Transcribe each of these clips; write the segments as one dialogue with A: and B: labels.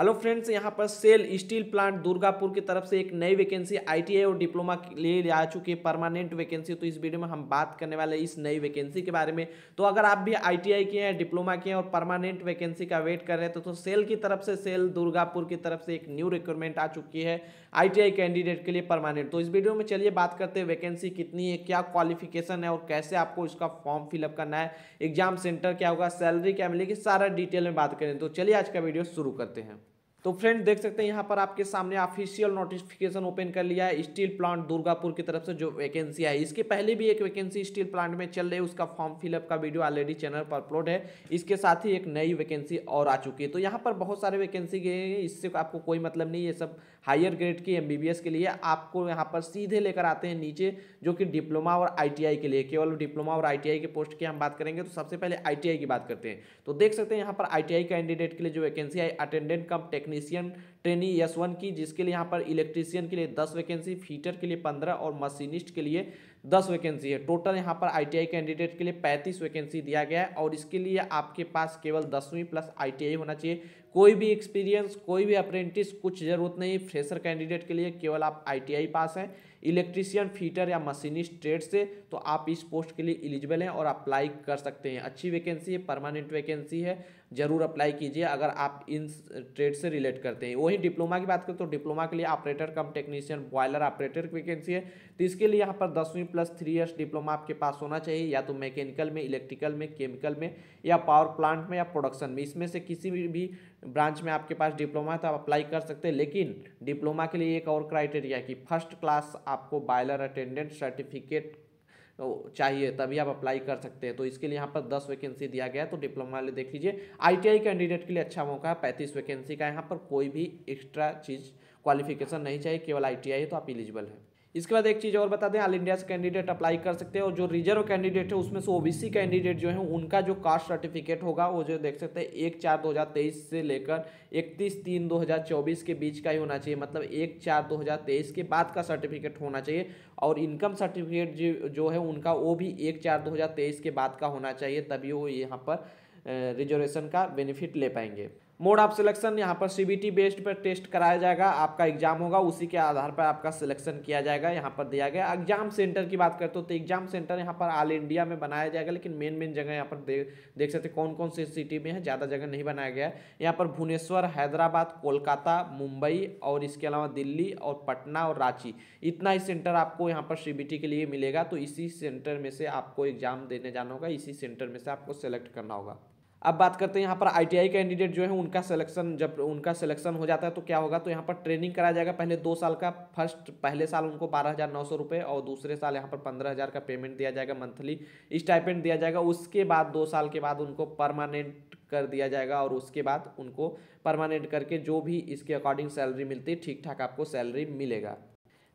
A: hello friends यहाँ पर cell steel plant Durgapur की तरफ से एक नई वैकेंसी आईटीआई और डिप्लोमा के लिए आ चुकी है परमानेंट वैकेंसी तो इस वीडियो में हम बात करने वाले इस नई वैकेंसी के बारे में तो अगर आप भी आईटीआई के हैं डिप्लोमा के हैं और परमानेंट वैकेंसी का वेट कर रहे हैं तो, तो सेल की तरफ से सेल दुर्गापुर की तरफ से एक न्यू रिक्रूटमेंट आ चुकी है आई कैंडिडेट के लिए परमानेंट तो इस वीडियो में चलिए बात करते हैं वैकेंसी कितनी है क्या क्वालिफिकेशन है और कैसे आपको इसका फॉर्म फिलअप करना है एग्जाम सेंटर क्या होगा सैलरी क्या मिलेगी सारा डिटेल में बात करें तो चलिए आज का वीडियो शुरू करते हैं तो फ्रेंड देख सकते हैं यहाँ पर आपके सामने ऑफिशियल नोटिफिकेशन ओपन कर लिया है स्टील प्लांट दुर्गापुर की तरफ से जो वैकेंसी है इसके पहले भी एक वैकेंसी स्टील प्लांट में चल रही है उसका फॉर्म फिलअप का वीडियो ऑलरेडी चैनल पर अपलोड है इसके साथ ही एक नई वैकेंसी और आ चुकी है तो यहाँ पर बहुत सारे वैकेंसी गए हैं इससे आपको कोई मतलब नहीं ये सब हायर ग्रेड की एम के लिए आपको यहाँ पर सीधे लेकर आते हैं नीचे जो कि डिप्लोमा और आई के लिए केवल डिप्लोमा और आई के पोस्ट की हम बात करेंगे तो सबसे पहले आई की बात करते हैं तो देख सकते हैं यहाँ पर आई कैंडिडेट के लिए जो वैकेंसी आई attendant cum technician trainee S one की जिसके लिए यहाँ पर इलेक्ट्रीशियन के लिए दस वैकेंसी फीटर के लिए पंद्रह और मशीनिस्ट के लिए दस वैकेंसी है टोटल यहाँ पर आई कैंडिडेट के लिए पैंतीस वैकेंसी दिया गया है और इसके लिए आपके पास केवल दसवीं प्लस आई होना चाहिए कोई भी एक्सपीरियंस कोई भी अप्रेंटिस कुछ जरूरत नहीं फ्रेशर कैंडिडेट के लिए केवल आप आईटीआई पास हैं इलेक्ट्रीशियन फीटर या मशीनिस्ट ट्रेड से तो आप इस पोस्ट के लिए एलिजिबल हैं और अप्लाई कर सकते हैं अच्छी वैकेंसी है परमानेंट वैकेंसी है जरूर अप्लाई कीजिए अगर आप इन ट्रेड से रिलेट करते हैं वहीं डिप्लोमा की बात करें तो डिप्लोमा के लिए operator cum technician boiler operator की वैकेंसी है तो इसके लिए यहाँ पर दसवीं प्लस थ्री ईयर्स डिप्लोमा आपके पास होना चाहिए या तो मैकेनिकल में इलेक्ट्रिकल में केमिकल में या पावर प्लांट में या प्रोडक्शन में इसमें से किसी भी ब्रांच में आपके पास डिप्लोमा है तो आप अप्लाई कर सकते हैं लेकिन डिप्लोमा के लिए एक और क्राइटेरिया है कि फर्स्ट क्लास आपको बायलर अटेंडेंट सर्टिफिकेट चाहिए तभी आप अप्लाई कर सकते हैं तो इसके लिए यहाँ पर दस वैकेंसी दिया गया है तो डिप्लोमा वाले देख लीजिए आईटीआई कैंडिडेट के लिए अच्छा मौका है पैंतीस वैकेंसी का यहाँ पर कोई भी एक्स्ट्रा चीज़ क्वालिफिकेशन नहीं चाहिए केवल आईटीआई है तो आप इलिजिबल हैं इसके बाद एक चीज़ और बता दें ऑल इंडिया से कैंडिडेट अप्लाई कर सकते हैं और जो रिजर्व कैंडिडेट है उसमें से ओबीसी कैंडिडेट जो है उनका जो कास्ट सर्टिफिकेट होगा वो जो देख सकते हैं एक चार दो हज़ार तेईस से लेकर इकतीस तीन दो हज़ार चौबीस के बीच का ही होना चाहिए मतलब एक चार दो हज़ार तेईस के बाद का सर्टिफिकेट होना चाहिए और इनकम सर्टिफिकेट जो है उनका वो भी एक चार तेईस के बाद का होना चाहिए तभी वो यहाँ पर रिजर्वेशन का बेनिफिट ले पाएंगे मोड ऑफ सिलेक्शन यहाँ पर सीबीटी बेस्ड पर टेस्ट कराया जाएगा आपका एग्जाम होगा उसी के आधार पर आपका सिलेक्शन किया जाएगा यहाँ पर दिया गया एग्जाम सेंटर की बात करते हो तो एग्जाम सेंटर यहाँ पर ऑल इंडिया में बनाया जाएगा लेकिन मेन मेन जगह यहाँ पर दे, देख सकते कौन कौन सी सिटी में है ज़्यादा जगह नहीं बनाया गया है यहाँ पर भुवनेश्वर हैदराबाद कोलकाता मुंबई और इसके अलावा दिल्ली और पटना और रांची इतना ही सेंटर आपको यहाँ पर सी के लिए मिलेगा तो इसी सेंटर में से आपको एग्जाम देने जाना होगा इसी सेंटर में से आपको सेलेक्ट करना होगा अब बात करते हैं यहाँ पर आईटीआई कैंडिडेट जो है उनका सिलेक्शन जब उनका सिलेक्शन हो जाता है तो क्या होगा तो यहाँ पर ट्रेनिंग कराया जाएगा पहले दो साल का फर्स्ट पहले साल उनको बारह हज़ार नौ सौ रुपये और दूसरे साल यहाँ पर पंद्रह हज़ार का पेमेंट दिया जाएगा मंथली स्टाइपेंड दिया जाएगा उसके बाद दो साल के बाद उनको परमानेंट कर दिया जाएगा और उसके बाद उनको परमानेंट करके जो भी इसके अकॉर्डिंग सैलरी मिलती है ठीक ठाक आपको सैलरी मिलेगा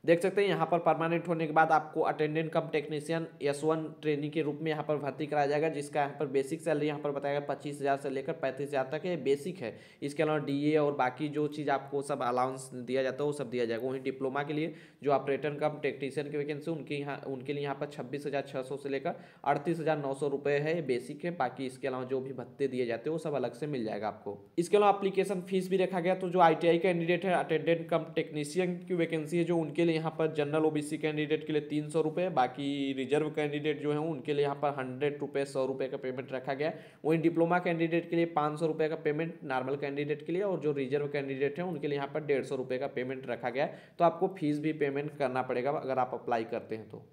A: देख सकते हैं यहाँ पर परमानेंट होने के बाद आपको attendant cum technician S one training के रूप में यहाँ पर भर्ती कराया जाएगा जिसका यहाँ पर बेसिक सैलरी यहाँ पर बताया गया पच्चीस हज़ार से लेकर पैंतीस हज़ार तक ये बेसिक है इसके अलावा डीए और बाकी जो चीज़ आपको सब अलाउंस दिया जाता है वो सब दिया जाएगा वहीं डिप्लोमा के लिए जो ऑपरेटर कम टेक्नीशियन की वैकेंसी उनके यहाँ उनके लिए यहाँ पर छब्बीस हज़ार छः सौ से लेकर अड़तीस हज़ार नौ सौ रुपये है बेसिक है बाकी इसके अलावा जो भी भत्ते दिए जाते हैं वो सब अलग से मिल जाएगा आपको इसके अलावा अप्लीकेशन फीस भी रखा गया तो जो आई कैंडिडेट है अटेंडेंट कम टेक्नीशियन की वैकेंसी है जो उनके लिए लिए यहाँ पर जनरल ओबीसी कैंडिडेट के लिए तीन सौ रुपये बाकी रिजर्व कैंडिडेट जो है उनके लिए यहाँ पर हंड्रेड रुपये सौ रुपये का पेमेंट रखा गया वहीं डिप्लोमा कैंडिडेट के लिए पाँच सौ रुपये का पेमेंट नॉर्मल कैंडिडेट के लिए और जो रिजर्व कैंडिडेट है उनके लिए यहाँ पर डेढ़ सौ रुपये का पेमेंट रखा गया तो आपको फीस भी पेमेंट करना पड़ेगा अगर आप अप्लाई करते हैं तो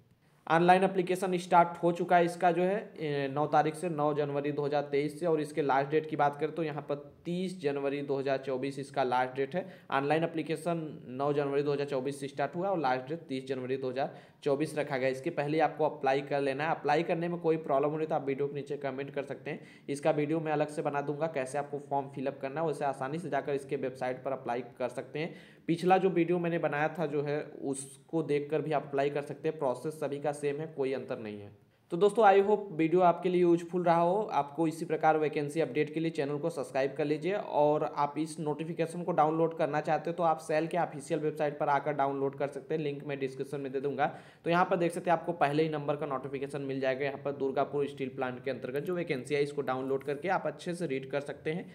A: ऑनलाइन अप्लीकेशन स्टार्ट हो चुका है इसका जो है नौ तारीख से नौ जनवरी 2023 से और इसके लास्ट डेट की बात करें तो यहाँ पर तीस जनवरी 2024 इसका लास्ट डेट है ऑनलाइन अप्लीकेशन नौ जनवरी 2024 से स्टार्ट हुआ और लास्ट डेट तीस जनवरी 2024 रखा गया इसके पहले आपको अप्लाई कर लेना है अप्लाई करने में कोई प्रॉब्लम हो रही तो आप वीडियो के नीचे कमेंट कर सकते हैं इसका वीडियो मैं अलग से बना दूंगा कैसे आपको फॉर्म फिलअप करना है वैसे आसानी से जाकर इसके वेबसाइट पर अप्लाई कर सकते हैं पिछला जो वीडियो मैंने बनाया था जो है उसको देखकर भी आप अप्लाई कर सकते हैं प्रोसेस सभी का सेम है कोई अंतर नहीं है तो दोस्तों आई होप वीडियो आपके लिए यूजफुल रहा हो आपको इसी प्रकार वैकेंसी अपडेट के लिए चैनल को सब्सक्राइब कर लीजिए और आप इस नोटिफिकेशन को डाउनलोड करना चाहते हो तो आप सेल के ऑफिशियल वेबसाइट पर आकर डाउनलोड कर सकते हैं लिंक मैं डिस्क्रिप्शन में दे दूंगा तो यहाँ पर देख सकते हैं आपको पहले ही नंबर का नोटिफिकेशन मिल जाएगा यहाँ पर दुर्गापुर स्टील प्लांट के अंतर्गत जो वैकेंसी है इसको डाउनलोड करके आप अच्छे से रीड कर सकते हैं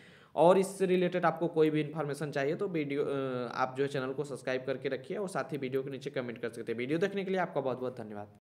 A: और इससे रिलेटेड आपको कोई भी इन्फॉर्मेशन चाहिए तो वीडियो आप जो है चैनल को सब्सक्राइब करके रखिए और साथ ही वीडियो के नीचे कमेंट कर सकते हैं वीडियो देखने के लिए आपका बहुत बहुत धन्यवाद